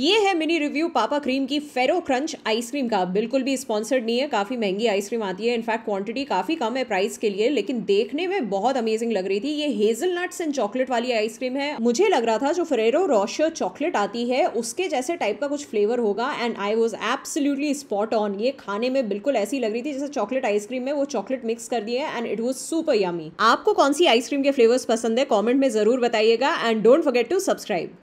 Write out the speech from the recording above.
ये है mini review पापा क्रीम की फेरो क्रंच आइसक्रीम का बिल्कुल भी स्पॉन्सर्ड नहीं है काफ़ी महंगी आइसक्रीम आती है इनफैक्ट क्वांटिटी काफ़ी कम है प्राइस के लिए लेकिन देखने में बहुत अमेजिंग लग रही थी ये हेजल नट्स एंड चॉकलेट वाली आइसक्रीम है मुझे लग रहा था जो फेरो रोशर चॉकलेट आती है उसके जैसे टाइप का कुछ फ्लेवर होगा and I was absolutely spot on ये खाने में बिल्कुल ऐसी लग रही थी जैसे चॉकलेट आइसक्रीम में वो चॉकलेट मिक्स कर दिए and it was super yummy आपको कौन सी आइसक्रीम के फ्लेवर्स पसंद है कॉमेंट में जरूर बताइएगा and don't forget to subscribe